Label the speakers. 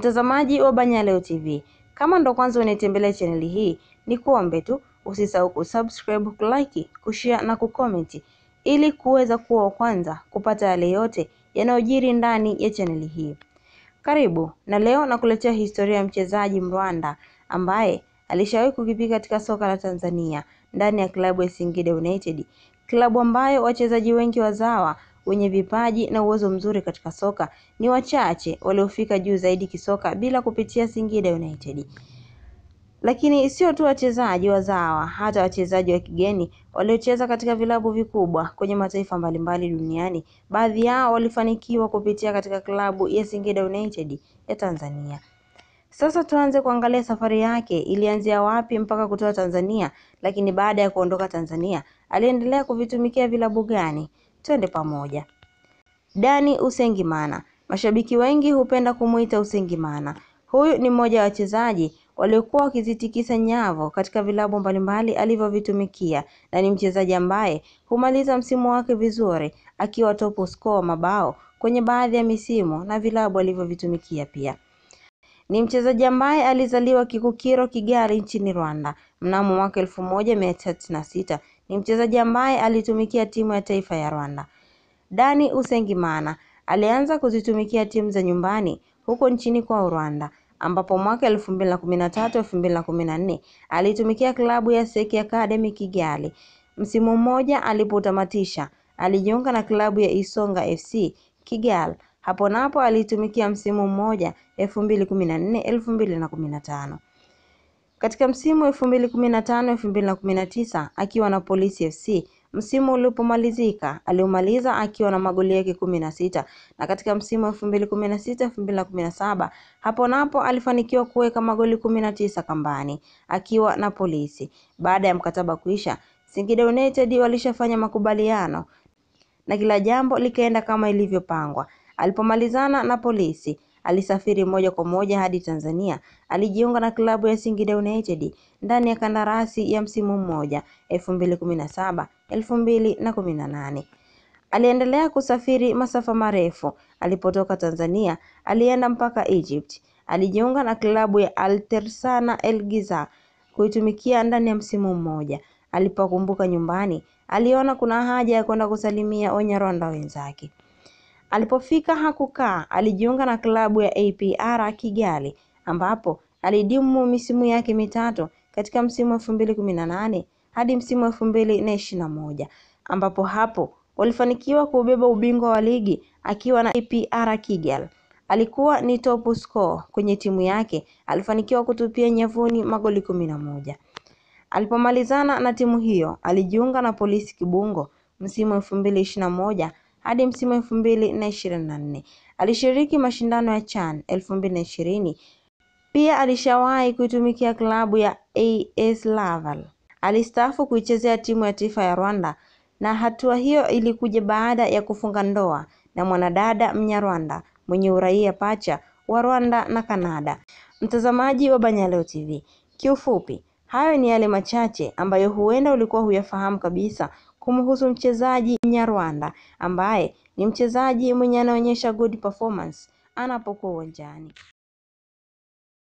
Speaker 1: Mtazamaji wa Banyaleo TV, kama ndo kwanza unaitembelea chaneli hii, ni kuombe tu usisahau kusubscribe, kulike, kushare na kukomenti ili kuweza kuwa wa kwanza kupata yale yote yanayojiri ndani ya chaneli hii. Karibu na leo nakuletea historia ya mchezaji Mrwanda ambaye alishawahi kukipiga katika soka la Tanzania ndani ya klabu ya Singida United, klabu ambayo wachezaji wengi wazawa wenye vipaji na uwezo mzuri katika soka ni wachache waliofika juu zaidi kisoka bila kupitia Singida United. Lakini sio tu wachezaji wazawa, hata wachezaji wa kigeni waliocheza katika vilabu vikubwa kwenye mataifa mbalimbali duniani, baadhi yao walifanikiwa kupitia katika klabu ya Singida United ya Tanzania. Sasa tuanze kuangalia safari yake ilianzia wapi mpaka kutoa Tanzania, lakini baada ya kuondoka Tanzania aliendelea kuvitumikia vilabu gani? twende pamoja dani usengimana mashabiki wengi hupenda kumwita usengimana huyu ni mmoja wa wachezaji waliokuwa wakizitikisa nyavo katika vilabu mbalimbali alivyovitumikia na ni mchezaji ambaye humaliza msimu wake vizuri akiwa top score mabao kwenye baadhi ya misimu na vilabu alivyovitumikia pia ni mchezaji ambaye alizaliwa Kikukiro, Kigali nchini Rwanda mnamo mwaka 1996 ni mchezaji ambaye alitumikia timu ya taifa ya Rwanda. Dani Usengimana alianza kuzitumikia timu za nyumbani huko nchini kwa Rwanda ambapo mwaka 2013 2014 alitumikia klabu ya Seki Academy Kigali. Msimu mmoja alipotamatisha, alijiunga na klabu ya Isonga FC Kigali. Hapo napo alitumikia msimu mmoja 2014 2015 katika msimu 2015-2019 akiwa na Polisi FC. Msimu ulipomalizika aliumaliza akiwa na magoli yake 16 na katika msimu 2016-2017 hapo napo alifanikiwa kuweka magoli 19 kambani akiwa na Polisi. Baada ya mkataba kuisha, Singida United walishafanya makubaliano na kila jambo likaenda kama ilivyopangwa. Alipomalizana na Polisi Alisafiri moja kwa moja hadi Tanzania. Alijiunga na klabu ya Singida United ndani ya kandarasi ya msimu mmoja 2017 2018. Aliendelea kusafiri masafa marefu. Alipotoka Tanzania, alienda mpaka Egypt. Alijiunga na klabu ya Al Tersana El Giza kuitumikia ndani ya msimu mmoja. Alipokumbuka nyumbani, aliona kuna haja ya kwenda kusalimia rwanda wenzake. Alipofika hakukaa, alijiunga na klabu ya APR Kigali ambapo alidimu misimu yake mitatu katika msimu wa 2018 hadi msimu wa 2021 ambapo hapo walifanikiwa kubeba ubingwa wa ligi akiwa na APR Kigali. Alikuwa ni top scorer kwenye timu yake, alifanikiwa kutupia nyavuni magoli kumi na moja. Alipomalizana na timu hiyo, alijiunga na Polisi Kibungo msimu 2021 hadi msimu 2024. Alishiriki mashindano ya CHAN 2020. Pia alishawahi kuitumikia klabu ya AS Laval. Alistaafu kuichezea timu ya taifa ya Rwanda na hatua hiyo ilikuja baada ya kufunga ndoa na mwanadada Mnyarwanda mwenye uraia pacha wa Rwanda na Kanada. Mtazamaji wa Banyaleo TV, kiufupi hayo ni yale machache ambayo huenda ulikuwa huyafahamu kabisa kumhusu mchezaji nyarwanda ambaye ni mchezaji mwenye anaonyesha good performance anapokuwa uwanjani.